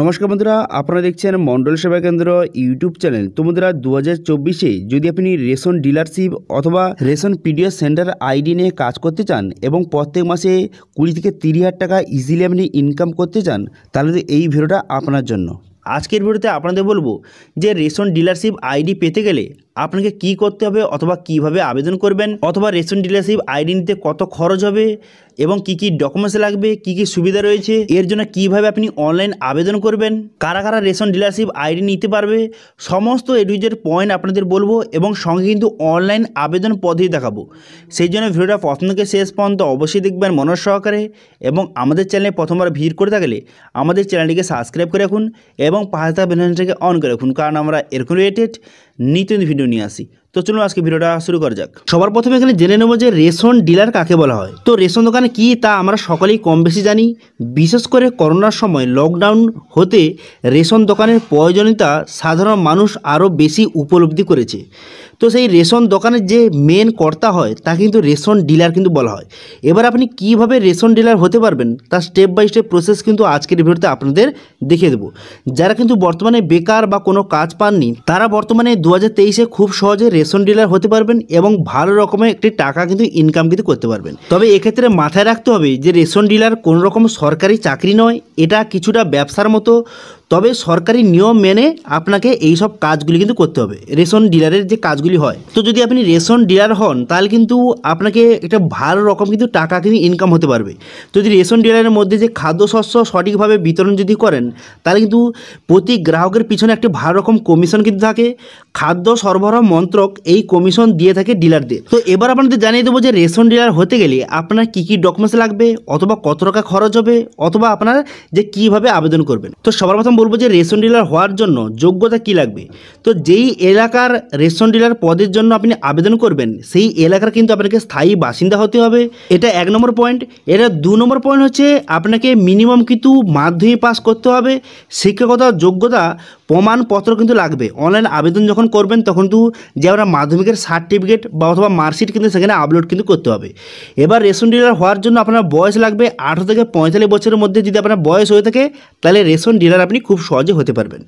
নমস্কার বন্ধুরা আপনারা দেখছেন মণ্ডল সেবা কেন্দ্র ইউটিউব চ্যানেল তো বন্ধুরা দু চব্বিশে যদি আপনি রেশন ডিলারশিপ অথবা রেশন পিডিএস সেন্টার আইডি নিয়ে কাজ করতে চান এবং প্রত্যেক মাসে কুড়ি থেকে তিরিশ হাজার টাকা ইজিলি আপনি ইনকাম করতে চান তাহলে এই ভিডিওটা আপনার জন্য আজকের ভিডিওতে আপনাদের বলবো যে রেশন ডিলারশিপ আইডি পেতে গেলে আপনাকে কি করতে হবে অথবা কিভাবে আবেদন করবেন অথবা রেশন ডিলারশিপ আইডি নিতে কত খরচ হবে এবং কি কি ডকুমেন্টস লাগবে কি কি সুবিধা রয়েছে এর জন্য কিভাবে আপনি অনলাইন আবেদন করবেন কারা কারা রেশন ডিলারশিপ আইডি নিতে পারবে সমস্ত এডুইজের পয়েন্ট আপনাদের বলবো এবং সঙ্গে কিন্তু অনলাইন আবেদন পদ্ধতি দেখাবো সেই জন্য ভিডিওটা প্রথম থেকে শেষ পর্যন্ত অবশ্যই দেখবেন মনোজ সহকারে এবং আমাদের চ্যানেলে প্রথমবার ভিড় করে থাকলে আমাদের চ্যানেলটিকে সাবস্ক্রাইব করে রাখুন এবং পাঁচ টাকা বেলনটাকে অন করে রাখুন কারণ আমরা এরকম রিলেটেড নিত্য ভিডিও নিয়ে আসি তো চলুন আজকে ভিডিওটা শুরু করা যাক সবার প্রথমে এখানে জেনে নেবো যে রেশন ডিলার কাকে বলা হয় তো রেশন দোকানে কি তা আমরা সকলেই কম বেশি জানি বিশেষ করে করোনার সময় লকডাউন হতে রেশন দোকানের প্রয়োজনীয়তা সাধারণ মানুষ আরও বেশি উপলব্ধি করেছে তো সেই রেশন দোকানের যে মেন কর্তা হয় তা কিন্তু রেশন ডিলার কিন্তু বলা হয় এবার আপনি কিভাবে রেশন ডিলার হতে পারবেন তার স্টেপ বাই স্টেপ প্রসেস কিন্তু আজকের ভিডিওতে আপনাদের দেখিয়ে দেবো যারা কিন্তু বর্তমানে বেকার বা কোনো কাজ পাননি তারা বর্তমানে দু হাজার খুব সহজে রেশন ডিলার হতে পারবেন এবং ভালো রকমের একটি টাকা কিন্তু ইনকাম কিন্তু করতে পারবেন তবে এক্ষেত্রে মাথায় রাখতে হবে যে রেশন ডিলার কোনো রকম সরকারি চাকরি নয় এটা কিছুটা ব্যবসার মতো তবে সরকারি নিয়ম মেনে আপনাকে এই সব কাজগুলি কিন্তু করতে হবে রেশন ডিলারের যে কাজগুলি হয় তো যদি আপনি রেশন ডিলার হন তাহলে কিন্তু আপনাকে একটা ভালো রকম কিন্তু টাকা কিন্তু ইনকাম হতে পারবে যদি রেশন ডিলারের মধ্যে যে খাদ্যশস্য সঠিকভাবে বিতরণ যদি করেন তাহলে কিন্তু প্রতি গ্রাহকের পিছনে একটা ভালো রকম কমিশন কিন্তু থাকে খাদ্য সরবরাহ মন্ত্রক এই কমিশন দিয়ে থাকে ডিলারদের তো এবার আপনাদের জানিয়ে দেবো যে রেশন ডিলার হতে গেলে আপনার কি কি ডকুমেন্টস লাগবে অথবা কত টাকা খরচ হবে অথবা আপনার যে কিভাবে আবেদন করবেন তো সবার প্রথম বলবো যে রেশন ডিলার হওয়ার জন্য যোগ্যতা কি লাগবে তো যেই এলাকার রেশন ডিলার পদের জন্য আপনি আবেদন করবেন সেই এলাকার কিন্তু আপনাকে স্থায়ী বাসিন্দা হতে হবে এটা এক নম্বর পয়েন্ট এটা দু নম্বর পয়েন্ট হচ্ছে আপনাকে মিনিমাম কিন্তু মাধ্যমিক পাস করতে হবে শিক্ষাগত যোগ্যতা প্রমাণপত্র কিন্তু লাগবে অনলাইন আবেদন যখন করবেন তখন কিন্তু যে আমরা মাধ্যমিকের সার্টিফিকেট বা অথবা মার্কশিট কিন্তু সেখানে আপলোড কিন্তু করতে হবে এবার রেশন ডিলার হওয়ার জন্য আপনার বয়স লাগবে আঠেরো থেকে পঁয়তাল্লিশ বছরের মধ্যে যদি আপনার বয়স হয়ে থাকে তাহলে রেশন ডিলার আপনি খুব সহজে হতে পারবেন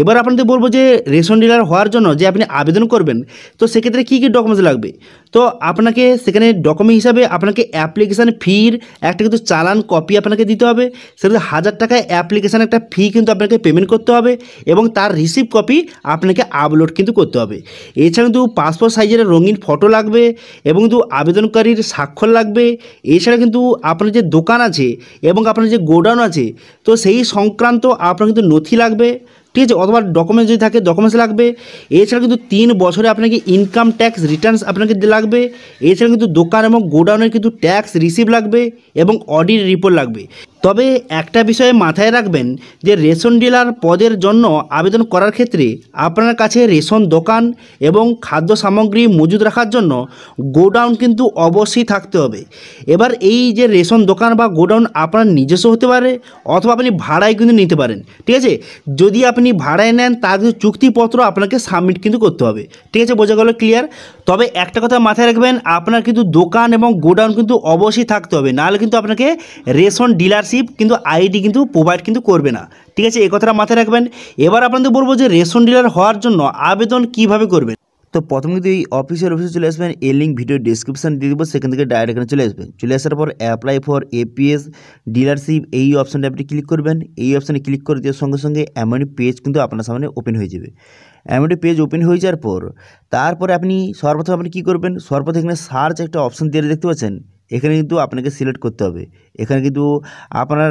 এবার আপনাদের বলবো যে রেশন ডিলার হওয়ার জন্য যে আপনি আবেদন করবেন তো সেক্ষেত্রে কী কী ডকুমেন্টস লাগবে তো আপনাকে সেখানে ডকুমেন্ট হিসাবে আপনাকে অ্যাপ্লিকেশান ফির একটা কিন্তু চালান কপি আপনাকে দিতে হবে সেটা হাজার টাকায় অ্যাপ্লিকেশান একটা ফি কিন্তু আপনাকে পেমেন্ট করতে হবে এবং তার রিসিভ কপি আপনাকে আপলোড কিন্তু করতে হবে এছাড়া কিন্তু পাসপোর্ট সাইজের রঙিন ফটো লাগবে এবং কিন্তু আবেদনকারীর স্বাক্ষর লাগবে এছাড়া কিন্তু আপনার যে দোকান আছে এবং আপনার যে গোডাউন আছে তো সেই সংক্রান্ত আপনার কিন্তু নথি লাগবে ঠিক আছে অথবা ডকুমেন্টস যদি থাকে ডকুমেন্টস লাগবে এছাড়া কিন্তু তিন বছরে আপনাকে ইনকাম ট্যাক্স রিটার্নস আপনাকে লাগবে এছাড়া কিন্তু দোকান এবং গোডাউনের কিন্তু ট্যাক্স রিসিভ লাগবে এবং অডিট রিপোর্ট লাগবে তবে একটা বিষয়ে মাথায় রাখবেন যে রেশন ডিলার পদের জন্য আবেদন করার ক্ষেত্রে আপনার কাছে রেশন দোকান এবং খাদ্য সামগ্রী মজুদ রাখার জন্য গোডাউন কিন্তু অবশ্যই থাকতে হবে এবার এই যে রেশন দোকান বা গোডাউন আপনার নিজস্ব হতে পারে অথবা আপনি ভাড়ায় কিন্তু নিতে পারেন ঠিক আছে যদি আপনি ভাড়ায় নেন তার কিন্তু চুক্তিপত্র আপনাকে সাবমিট কিন্তু করতে হবে ঠিক আছে বোঝা গেল ক্লিয়ার তবে একটা কথা মাথায় রাখবেন আপনার কিন্তু দোকান এবং গোডাউন কিন্তু অবশ্যই থাকতে হবে নাহলে কিন্তু আপনাকে রেশন ডিলার মেম্বারশিপ কিন্তু আইডি কিন্তু প্রোভাইড কিন্তু করবে না ঠিক আছে এই কথাটা মাথায় রাখবেন এবার আপনাদের বলবো যে রেশন ডিলার হওয়ার জন্য আবেদন কিভাবে করবেন তো প্রথম কিন্তু এই অফিসের অফিসে চলে আসবেন এ লিঙ্ক ভিডিও ডিসক্রিপশান দিয়ে দেবো সেখান থেকে ডাইরেক্ট এখানে চলে আসবেন চলে আসার পর অ্যাপ্লাই ফর এপিএস ডিলারশিপ এই অপশানটা আপনি ক্লিক করবেন এই অপশানে ক্লিক করে দেওয়ার সঙ্গে সঙ্গে এমন পেজ কিন্তু আপনার সামনে ওপেন হয়ে যাবে এমন পেজ ওপেন হয়ে যাওয়ার পর তারপরে আপনি সর্বপ্রথম আপনি কী করবেন সর্বপ্রথম এখানে সার্চ একটা অপশান দিয়ে দেখতে পাচ্ছেন এখানে কিন্তু আপনাকে সিলেক্ট করতে হবে এখানে কিন্তু আপনার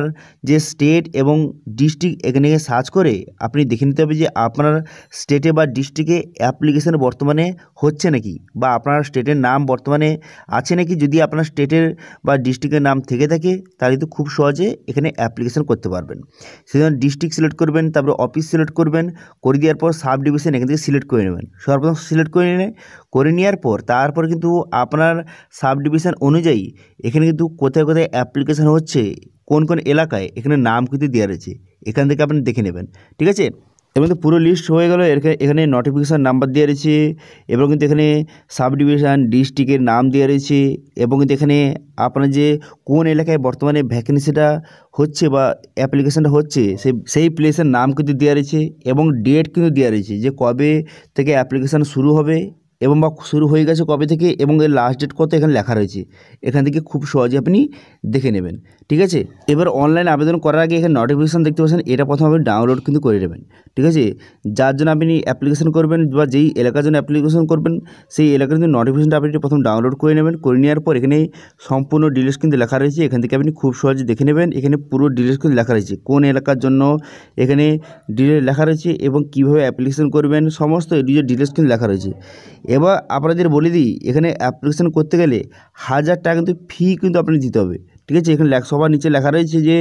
যে স্টেট এবং ডিস্ট্রিক্ট এখানে সার্চ করে আপনি দেখে নিতে হবে যে আপনার স্টেটে বা ডিস্ট্রিক্টে অ্যাপ্লিকেশান বর্তমানে হচ্ছে নাকি বা আপনার স্টেটের নাম বর্তমানে আছে নাকি যদি আপনার স্টেটের বা ডিস্ট্রিক্টের নাম থেকে থাকে তাহলে কিন্তু খুব সহজে এখানে অ্যাপ্লিকেশান করতে পারবেন সেজন্য ডিস্ট্রিক্ট সিলেক্ট করবেন তারপরে অফিস সিলেক্ট করবেন করে দেওয়ার পর সাব ডিভিশন এখান থেকে সিলেক্ট করে নেবেন সর্বপ্রথম সিলেক্ট করে নিলে করে নেওয়ার পর তারপর কিন্তু আপনার সাব ডিভিশন অনুযায়ী এখানে কিন্তু কোথায় কোথায় অ্যাপ্লিকেশান হচ্ছে কোন কোন এলাকায় এখানে নাম কিন্তু দেওয়া রয়েছে এখান থেকে আপনি দেখে নেবেন ঠিক আছে এবং তো পুরো লিস্ট হয়ে গেল এখানে নোটিফিকেশান নাম্বার দেওয়া রয়েছে এবং কিন্তু এখানে সাব ডিভিশন ডিস্ট্রিক্টের নাম দেওয়া রয়েছে এবং কিন্তু এখানে আপনার যে কোন এলাকায় বর্তমানে ভ্যাকেন্সিটা হচ্ছে বা অ্যাপ্লিকেশানটা হচ্ছে সেই সেই প্লেসের নাম কিন্তু দেওয়া রয়েছে এবং ডেট কিন্তু দেওয়া রয়েছে যে কবে থেকে অ্যাপ্লিকেশান শুরু হবে এবং বা শুরু হয়ে গেছে কবে থেকে এবং এর লাস্ট ডেট কত এখানে লেখা রয়েছে এখান থেকে খুব সহজে আপনি দেখে নেবেন ঠিক আছে এবার অনলাইন আবেদন করার আগে এখানে নোটিফিকেশান দেখতে পাচ্ছেন এটা প্রথমে আপনি ডাউনলোড কিন্তু করে নেবেন ঠিক আছে যার জন্য আপনি অ্যাপ্লিকেশান করবেন বা যেই এলাকার জন্য অ্যাপ্লিকেশান করবেন সেই এলাকার কিন্তু নোটিফিকেশানটা আপনি প্রথম ডাউনলোড করে নেবেন করে নেওয়ার পর এখানে সম্পূর্ণ ডিটেলস কিন্তু লেখা রয়েছে এখান থেকে আপনি খুব সহজে দেখে নেবেন এখানে পুরো ডিটেলস কিন্তু লেখা রয়েছে কোন এলাকার জন্য এখানে ডিটেলস লেখা রয়েছে এবং কীভাবে অ্যাপ্লিকেশান করবেন সমস্ত ডিটেলস কিন্তু লেখা রয়েছে এবার আপনাদের বলে দিই এখানে অ্যাপ্লিকেশান করতে গেলে হাজার টাকা কিন্তু ফি কিন্তু আপনি দিতে হবে ঠিক আছে এখানে সবার নিচে লেখা রয়েছে যে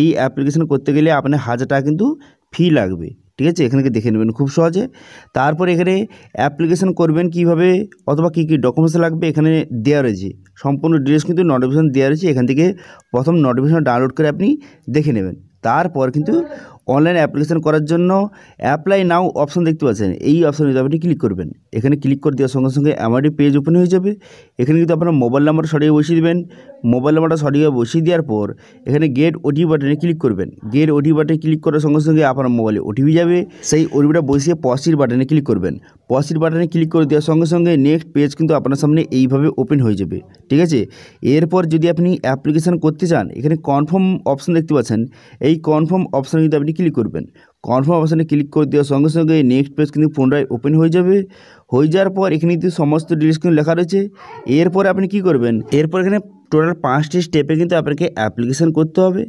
এই অ্যাপ্লিকেশান করতে গেলে আপনার হাজার টাকা কিন্তু ফি লাগবে ঠিক আছে এখানে দেখে নেবেন খুব সহজে তারপর এখানে অ্যাপ্লিকেশান করবেন কিভাবে অথবা কি কি ডকুমেন্টস লাগবে এখানে দেওয়া রয়েছে সম্পূর্ণ ডিটেলস কিন্তু নোটিফিকেশান দেওয়া রয়েছে এখান থেকে প্রথম নোটিফিকেশান ডাউনলোড করে আপনি দেখে নেবেন তারপর কিন্তু অনলাইন অ্যাপ্লিকেশান করার জন্য অ্যাপ্লাই নাও অপশন দেখতে পাচ্ছেন এই অপশানে যদি আপনি ক্লিক করবেন এখানে ক্লিক করে দেওয়ার সঙ্গে সঙ্গে অ্যামাউন্টের পেজ ওপেন হয়ে যাবে এখানে কিন্তু আপনার মোবাইল নাম্বার সরিয়ে বসিয়ে দেবেন মোবাইল নাম্বারটা সরিয়ে বসিয়ে দেওয়ার পর এখানে গেট ওটিপি বাটনে ক্লিক করবেন গেট ওটিপি বাটনে ক্লিক করার সঙ্গে সঙ্গে আপনার মোবাইলে ওটিপি যাবে সেই ওটিপিটা বসিয়ে পসির বাটনে ক্লিক করবেন পসিট বাটনে ক্লিক করে দেওয়ার সঙ্গে সঙ্গে নেক্সট পেজ কিন্তু আপনার সামনে এইভাবে ওপেন হয়ে যাবে ঠিক আছে এরপর যদি আপনি অ্যাপ্লিকেশান করতে চান এখানে কনফার্ম অপশান দেখতে পাচ্ছেন এই কনফার্ম অপশানে কিন্তু আপনি ক্লিক করবেন কনফার্ম অপশানে ক্লিক করে দেওয়ার সঙ্গে সঙ্গে নেক্সট পেজ কিন্তু পুনরায় ওপেন হয়ে যাবে হয়ে যাওয়ার পর এখানে কিন্তু সমস্ত ডিটেলস কিন্তু লেখা রয়েছে এরপর আপনি কি করবেন এরপর এখানে টোটাল পাঁচটি স্টেপে কিন্তু আপনাকে অ্যাপ্লিকেশান করতে হবে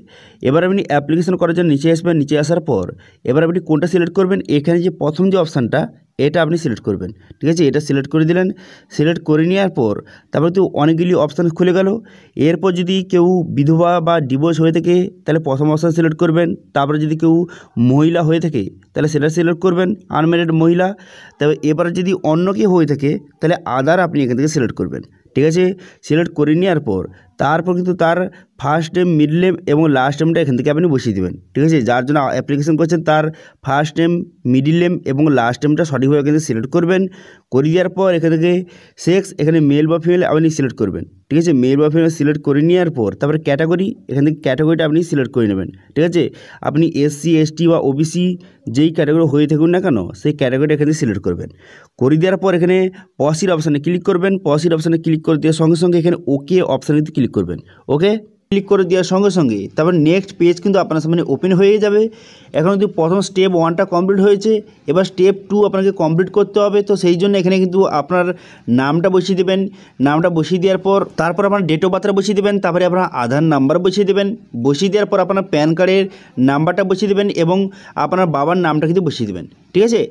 এবার আপনি অ্যাপ্লিকেশান করার জন্য নিচে আসবেন নিচে আসার পর এবার আপনি কোনটা সিলেক্ট করবেন এখানে যে প্রথম যে অপশানটা এটা আপনি সিলেক্ট করবেন ঠিক আছে এটা সিলেক্ট করে দিলেন সিলেক্ট করে নেওয়ার পর তারপরে তো অনেকগুলি অপশান খুলে গেল এরপর যদি কেউ বিধবা বা ডিভোর্স হয়ে থাকে তাহলে প্রথম অপশান সিলেক্ট করবেন তারপরে যদি কেউ মহিলা হয়ে থাকে তাহলে সেটা সিলেক্ট করবেন আনম্যারিড মহিলা তবে এবার যদি অন্য কেউ হয়ে থাকে তাহলে আদার আপনি এখান থেকে সিলেক্ট করবেন ঠিক আছে সিলেক্ট করে নেওয়ার পর তারপর কিন্তু তার ফার্স্ট নেম মিড নেম এবং লাস্ট নেমটা এখান থেকে আপনি বসিয়ে দেবেন ঠিক আছে যার জন্য অ্যাপ্লিকেশন করছেন তার ফার্স্ট নেম মিডিল নেম এবং লাস্ট নেমটা সঠিকভাবে কিন্তু সিলেক্ট করবেন করে দেওয়ার পর এখান থেকে সেক্স এখানে মেল বা ফিমেল আপনি সিলেক্ট করবেন ঠিক আছে মেল বা ফিমেল সিলেক্ট করে নেওয়ার পর তারপরে ক্যাটাগরি এখান থেকে ক্যাটাগরিটা আপনি সিলেক্ট করে নেবেন ঠিক আছে আপনি এসসি এসটি বা ওবিসি যেই ক্যাটাগরি হয়ে থাকুন না কেন সেই ক্যাটাগরিটা এখান থেকে সিলেক্ট করবেন করে দেওয়ার পর এখানে পসির অপশানে ক্লিক করবেন পসির অপশানে ক্লিক করে দেওয়ার সঙ্গে সঙ্গে এখানে ওকে অপশানে ক্লিক ক্লিক করবেন ওকে ক্লিক করে দেওয়ার সঙ্গে সঙ্গে তারপর নেক্সট পেজ কিন্তু আপনার সামনে ওপেন হয়ে যাবে এখন কিন্তু প্রথম স্টেপ ওয়ানটা কমপ্লিট হয়েছে এবার স্টেপ টু আপনাকে কমপ্লিট করতে হবে তো সেই জন্য এখানে কিন্তু আপনার নামটা বসিয়ে দেবেন নামটা বসিয়ে দেওয়ার পর তারপর আপনার ডেট অফ বার্থটা বসিয়ে দেবেন তারপরে আপনার আধার নাম্বার বসিয়ে দেবেন বসিয়ে দেওয়ার পর আপনার প্যান কার্ডের নাম্বারটা বসিয়ে দেবেন এবং আপনার বাবার নামটা কিন্তু বসিয়ে দেবেন ঠিক আছে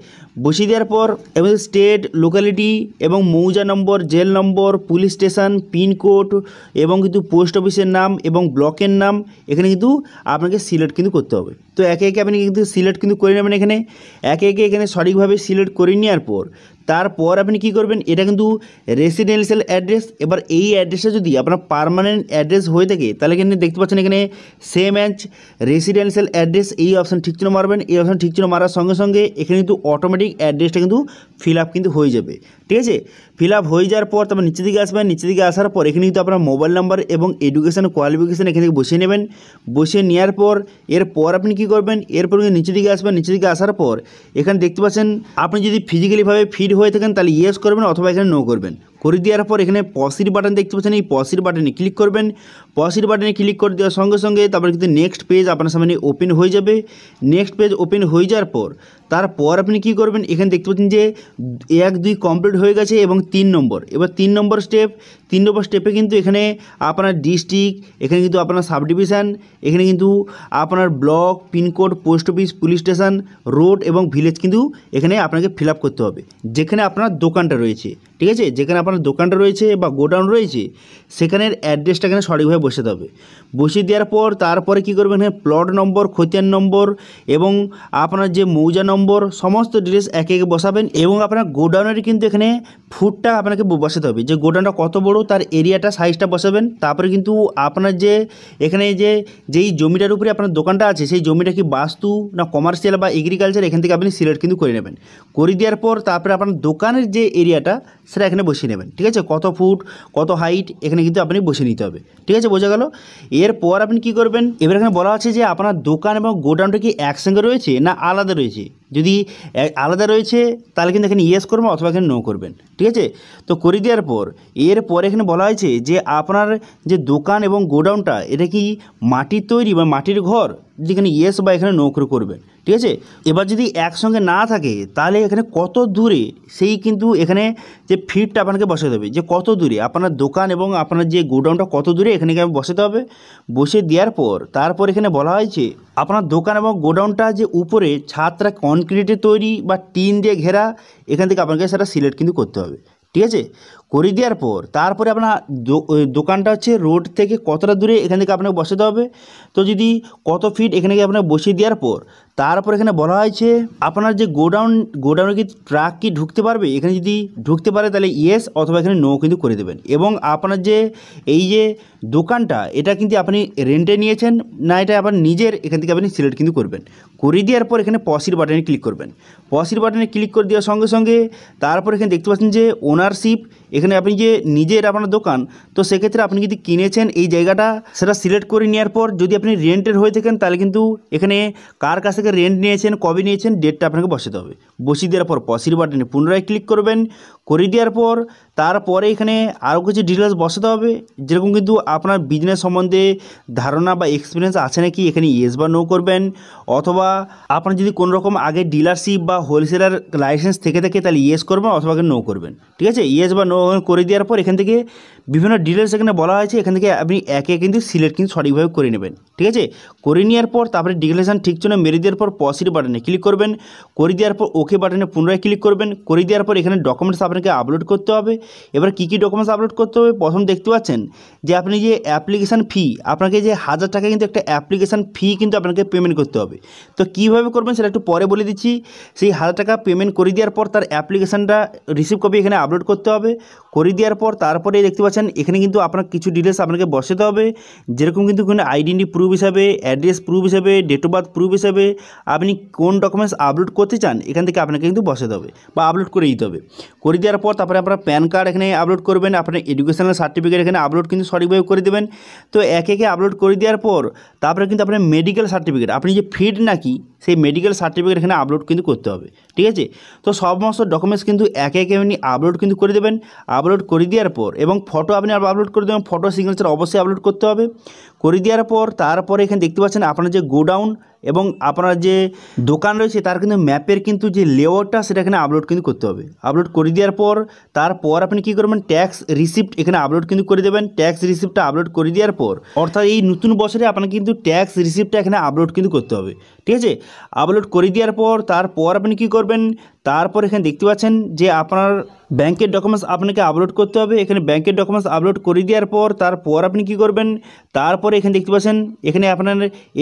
বসিয়ে দেওয়ার পর এবং স্টেট লোকালিটি এবং মৌজা number JL number police station pincode এবং কিন্তু পোস্ট অফিসের নাম এবং ব্লকের নাম এখানে কিন্তু আপনাকে সিলেক্ট কিন্তু করতে হবে তো একে একে আপনি কিন্তু সিলেক্ট কিন্তু করে নেবেন এখানে একে একে এখানে সঠিকভাবে সিলেক্ট করে নেওয়ার পর তারপর আপনি কি করবেন এটা কিন্তু রেসিডেন্সিয়াল অ্যাড্রেস এবার এই অ্যাড্রেসটা যদি আপনার পারমানেন্ট অ্যাড্রেস হয়ে থাকে তাহলে কিন্তু দেখতে পাচ্ছেন এখানে সেম অ্যাচ রেসিডেন্সিয়াল অ্যাড্রেস এই অপশান ঠিক চিহ্ন মারবেন এই অপশান ঠিক ছিল মারার সঙ্গে সঙ্গে এখানে কিন্তু অটোমেটিক অ্যাড্রেসটা কিন্তু ফিল আপ কিন্তু হয়ে যাবে ঠিক আছে ফিল আপ হয়ে যাওয়ার পর তারপর নিচে দিকে আসবেন নিচে দিকে আসার পর এখানে কিন্তু আপনার মোবাইল নাম্বার এবং এডুকেশন কোয়ালিফিকেশান এখান থেকে বসিয়ে নেবেন বসিয়ে নেওয়ার পর এরপর আপনি কি করবেন এরপর কিন্তু নিচে দিকে আসবেন নিচে দিকে আসার পর এখানে দেখতে পাচ্ছেন আপনি যদি ফিজিক্যালিভাবে ফিট হয়ে থাকেন তাহলে ইয়েস করবেন অথবা এখানে নো করবেন করে দেওয়ার পর এখানে পসির বাটন দেখতে পাচ্ছেন এই পসির বাটনে ক্লিক করবেন পসির বাটনে ক্লিক করে দেওয়ার সঙ্গে সঙ্গে তারপরে কিন্তু নেক্সট পেজ আপনার সামনে ওপেন হয়ে যাবে নেক্সট পেজ ওপেন হয়ে যাওয়ার পর তারপর আপনি কি করবেন এখানে দেখতে পাচ্ছেন যে এক দুই কমপ্লিট হয়ে গেছে এবং তিন নম্বর এবার তিন নম্বর স্টেপ তিন নম্বর স্টেপে কিন্তু এখানে আপনার ডিস্ট্রিক্ট এখানে কিন্তু আপনার সাব ডিভিশান এখানে কিন্তু আপনার block pincode post office police station road এবং ভিলেজ কিন্তু এখানে আপনাকে ফিল করতে হবে যেখানে আপনার দোকানটা রয়েছে ঠিক আছে যেখানে আপনার দোকানটা রয়েছে বা গোডাউন রয়েছে সেখানের অ্যাড্রেসটা এখানে সঠিকভাবে বসাতে হবে বসিয়ে দেওয়ার পর তারপরে কি করবেন এখানে প্লট নম্বর খতিয়ান নম্বর এবং আপনার যে মৌজা নম্বর সমস্ত ড্রেস একে একে বসাবেন এবং আপনার গোডাউনের কিন্তু এখানে ফুটটা আপনাকে বসাতে হবে যে গোডাউনটা কত বড় তার এরিয়াটা সাইজটা বসাবেন তারপরে কিন্তু আপনার যে এখানে যে যেই জমিটার উপরে আপনার দোকানটা আছে সেই জমিটা কি বাস্তু না কমার্শিয়াল বা এগ্রিকালচার এখান থেকে আপনি সিলেক্ট কিন্তু করে নেবেন করে দেওয়ার পর তারপরে আপনার দোকানের যে এরিয়াটা সেটা এখানে বসিয়ে নেবেন ঠিক আছে কত ফুট কত হাইট এখানে কিন্তু আপনি বসিয়ে নিতে হবে ঠিক আছে বোঝা গেল এরপর আপনি কি করবেন এবার এখানে বলা আছে যে আপনার দোকান এবং গোডাউনটা কি একসঙ্গে রয়েছে না আলাদা রয়েছে যদি আলাদা রয়েছে তাহলে কিন্তু এখানে ইয়েস করবেন অথবা এখানে নো করবেন ঠিক আছে তো করে দেওয়ার পর এর পরে এখানে বলা হয়েছে যে আপনার যে দোকান এবং গোডাউনটা এটা কি মাটির তৈরি বা মাটির ঘর যেখানে ইয়েস বা এখানে নো করবেন ঠিক আছে এবার যদি একসঙ্গে না থাকে তাহলে এখানে কত দূরে সেই কিন্তু এখানে যে ফিটটা আপনাকে বসাতে হবে যে কত দূরে আপনার দোকান এবং আপনার যে গোডাউনটা কত দূরে এখানে বসাতে হবে বসে দেওয়ার পর তারপর এখানে বলা হয়েছে আপনার দোকান এবং গোডাউনটা যে উপরে ছাদটা কনক্রিটে তৈরি বা টিন দিয়ে ঘেরা এখান থেকে আপনাকে সেটা সিলেক্ট কিন্তু করতে হবে ঠিক আছে করে দেওয়ার পর তারপরে আপনার দোকানটা হচ্ছে রোড থেকে কতটা দূরে এখান থেকে আপনাকে বসাতে হবে তো যদি কত ফিট এখানে আপনাকে বসিয়ে দেওয়ার পর তারপর এখানে বলা হয়েছে আপনার যে গোডাউন গোডাউনে কি ট্রাক কি ঢুকতে পারবে এখানে যদি ঢুকতে পারে তাহলে ইয়েস অথবা এখানে নো কিন্তু করে দেবেন এবং আপনার যে এই যে দোকানটা এটা কিন্তু আপনি রেন্টে নিয়েছেন না এটা আপনার নিজের এখান থেকে আপনি সিলেক্ট কিন্তু করবেন করে দেওয়ার পর এখানে পসির বাটনে ক্লিক করবেন পসির বাটনে ক্লিক করে দেওয়ার সঙ্গে সঙ্গে তারপর এখানে দেখতে পাচ্ছেন যে ওনারশিপ যেখানে আপনি যে নিজের আপনার দোকান তো সেক্ষেত্রে আপনি যদি কিনেছেন এই জায়গাটা সেটা সিলেক্ট করে নেওয়ার পর যদি আপনি রেন্টের হয়ে থাকেন তাহলে কিন্তু এখানে কার কাছ থেকে রেন্ট নিয়েছেন কবে নিয়েছেন ডেটটা আপনাকে বসাতে হবে বসিয়ে দেওয়ার পর পসির বাটনে পুনরায় ক্লিক করবেন করে দেওয়ার পর তারপরে এখানে আরও কিছু ডিটেলস বসাতে হবে যেরকম কিন্তু আপনার বিজনেস সম্বন্ধে ধারণা বা এক্সপিরিয়েন্স আছে নাকি এখানে ইয়েস বা নো করবেন অথবা আপনার যদি কোনো রকম আগে ডিলারশিপ বা হোলসেলার লাইসেন্স থেকে থাকে তাহলে ইয়েস করবেন অথবা নো করবেন ঠিক আছে ইয়েস বা নো এবং করে দেওয়ার পর এখান থেকে বিভিন্ন ডিটেলস এখানে বলা হয়েছে এখান থেকে আপনি একে কিন্তু সিলেক্ট কিন্তু সঠিকভাবে করে নেবেন ঠিক আছে করে নেওয়ার পর তারপরে ডিক্লারেশান ঠিক জন্য মেরে দেওয়ার পর পসির বাটনে ক্লিক করবেন করে দেওয়ার পর ওকে বাটনে পুনরায় ক্লিক করবেন করে দেওয়ার পর এখানে ডকুমেন্টস আপনাকে আপলোড করতে হবে এবার কী কী ডকুমেন্টস আপলোড করতে হবে প্রথম দেখতে পাচ্ছেন যে আপনি যে অ্যাপ্লিকেশান ফি আপনাকে যে হাজার টাকা কিন্তু একটা অ্যাপ্লিকেশান ফি কিন্তু আপনাকে পেমেন্ট করতে হবে তো কীভাবে করবেন সেটা একটু পরে বলে দিচ্ছি সেই হাজার টাকা পেমেন্ট করে দেওয়ার পর তার অ্যাপ্লিকেশানটা রিসিভ কপি এখানে আপলোড করতে হবে করে দেওয়ার পর তারপরে দেখতে পাচ্ছেন এখানে কিন্তু আপনার কিছু ডিটেলস আপনাকে বসাতে হবে যেরকম কিন্তু কোনো আইডেন্টি প্রুফ হিসাবে অ্যাড্রেস প্রুফ হিসাবে ডেট অফ বার্থ প্রুফ হিসাবে আপনি কোন ডকুমেন্টস আপলোড করতে চান এখান থেকে আপনাকে কিন্তু বসাতে হবে বা আপলোড করে দিতে হবে করে দেওয়ার পর তারপরে আপনার প্যান কার্ড এখানে আপলোড করবেন আপনার এডুকেশনাল সার্টিফিকেট এখানে আপলোড কিন্তু সঠিকভাবে করে দেবেন তো একে একে আপলোড করে দেওয়ার পর তারপরে কিন্তু আপনার মেডিকেল সার্টিফিকেট আপনি যে ফিড নাকি সেই মেডিকেল সার্টিফিকেট এখানে আপলোড কিন্তু করতে হবে ঠিক আছে তো সমস্ত ডকুমেন্টস কিন্তু একে একে আপনি আপলোড কিন্তু করে দেবেন আপলোড করে দেওয়ার পর এবং ফটো আপনি আপলোড করে দেবেন ফটো সিগনেচার অবশ্যই আপলোড করতে হবে করে দেওয়ার পর তারপরে এখানে দেখতে পাচ্ছেন আপনার যে গোডাউন এবং আপনার যে দোকান রয়েছে তার কিন্তু ম্যাপের কিন্তু যে লেওয়ারটা সেটা এখানে আপলোড কিন্তু করতে হবে আপলোড করে দেওয়ার পর তারপর আপনি কি করবেন ট্যাক্স রিসিপ্ট এখানে আপলোড কিন্তু করে দেবেন ট্যাক্স রিসিপ্টটা আপলোড করে দেওয়ার পর অর্থাৎ এই নতুন বছরে আপনাকে কিন্তু ট্যাক্স রিসিপ্টটা এখানে আপলোড কিন্তু করতে হবে ঠিক আছে আপলোড করে দেওয়ার পর তারপর আপনি কি করবেন তারপর এখানে দেখতে পাচ্ছেন যে আপনার ব্যাংকের ডকুমেন্টস আপনাকে আপলোড করতে হবে এখানে ব্যাংকের ডকুমেন্টস আপলোড করে দেওয়ার পর তারপর আপনি কি করবেন তারপর এখানে দেখতে পাচ্ছেন এখানে আপনার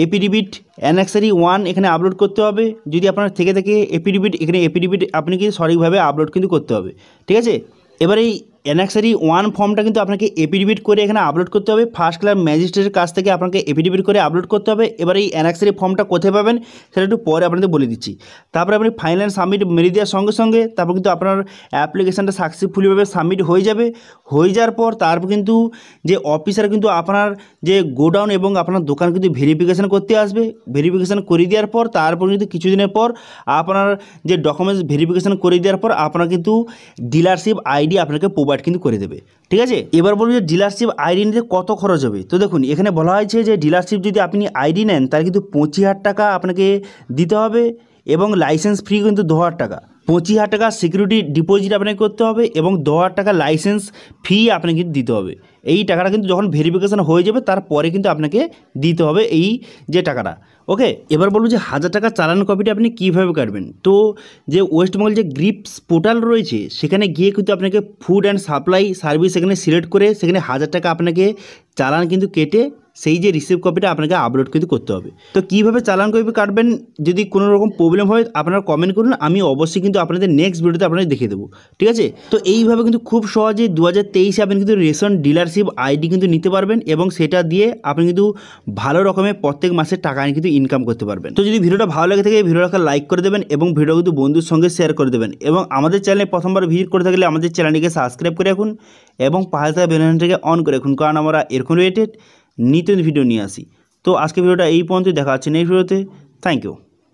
এপিডিবিট অ্যানাক্সারি ওয়ান এখানে আপলোড করতে হবে যদি আপনার থেকে থেকে এপিডিবিট এখানে এপিডিবিট আপনি কিন্তু সঠিকভাবে আপলোড কিন্তু করতে হবে ঠিক আছে এবার এই এনএক্সারি ওয়ান ফর্মটা কিন্তু আপনাকে এপিডিভিট করে এখানে আপলোড করতে হবে ফার্স্ট ক্লাস ম্যাজিস্ট্রেটের কাছ থেকে আপনাকে এপিডিভিট করে আপলোড করতে হবে এবার এই এনএক্সারি ফর্মটা কোথায় পাবেন সেটা একটু পরে আপনাদের বলে দিচ্ছি তারপরে আপনি ফাইনাল সাবমিট মেরে দেওয়ার সঙ্গে সঙ্গে তারপর কিন্তু আপনার অ্যাপ্লিকেশানটা সাকসেসফুলিভাবে সাবমিট হয়ে যাবে হয়ে যাওয়ার পর তারপর কিন্তু যে অফিসার কিন্তু আপনার যে গোডাউন এবং আপনার দোকান কিন্তু ভেরিফিকেশান করতে আসবে ভেরিফিকেশান করে দেওয়ার পর তারপর কিন্তু কিছুদিনের পর আপনার যে ডকুমেন্টস ভেরিফিকেশান করে দেওয়ার পর আপনার কিন্তু ডিলারশিপ আইডি আপনাকে প্রোভাইড প্রোভাইড কিন্তু করে দেবে ঠিক আছে এবার বলবো যে ডিলারশিপ আইডি নিতে কত খরচ হবে তো দেখুন এখানে বলা হয়েছে যে ডিলারশিপ যদি আপনি আইডি নেন তাহলে কিন্তু পঁচিশ হাজার টাকা আপনাকে দিতে হবে এবং লাইসেন্স ফ্রি কিন্তু দু হাজার টাকা পঁচিশ হাজার টাকা সিকিউরিটি ডিপোজিট আপনাকে করতে হবে এবং দু হাজার টাকা লাইসেন্স ফি আপনাকে কিন্তু দিতে হবে এই টাকাটা কিন্তু যখন ভেরিফিকেশান হয়ে যাবে তারপরে কিন্তু আপনাকে দিতে হবে এই যে টাকাটা ওকে এবার বলবো যে হাজার টাকা চালান কপিটা আপনি কীভাবে কাটবেন তো যে ওয়েস্টবেঙ্গল যে গ্রিপস পোর্টাল রয়েছে সেখানে গিয়ে কিন্তু আপনাকে ফুড অ্যান্ড সাপ্লাই সার্ভিস সেখানে সিলেক্ট করে সেখানে হাজার টাকা আপনাকে চালান কিন্তু কেটে সেই যে রিসিভ কপিটা আপনাকে আপলোড কিন্তু করতে হবে তো কীভাবে চালান কপি কাটবেন যদি কোনো রকম প্রবলেম হয় আপনারা কমেন্ট করুন আমি অবশ্যই কিন্তু আপনাদের নেক্সট ভিডিওতে আপনাকে দেখে দেবো ঠিক আছে তো এইভাবে কিন্তু খুব সহজে দু হাজার তেইশে আপনি কিন্তু রেশন ডিলারশিপ আইডি কিন্তু নিতে পারবেন এবং সেটা দিয়ে আপনি কিন্তু ভালো রকমের প্রত্যেক মাসের টাকা কিন্তু ইনকাম করতে পারবেন তো যদি ভিডিওটা ভালো লাগে থাকে ভিডিওটাকে লাইক করে দেবেন এবং ভিডিও কিন্তু বন্ধুর সঙ্গে শেয়ার করে দেবেন এবং আমাদের চ্যানেলে প্রথমবার ভিজিট করে থাকলে আমাদের চ্যানেলটিকে সাবস্ক্রাইব করে রাখুন এবং পাহাড় বেলনটাকে অন করে রাখুন কারণ আমরা এরকম রিলেটেড নিতে ভিডিও নিয়ে আসি তো আজকে ভিডিওটা এই পর্যন্তই দেখা হচ্ছে নেক্সট ভিডিওতে থ্যাংক ইউ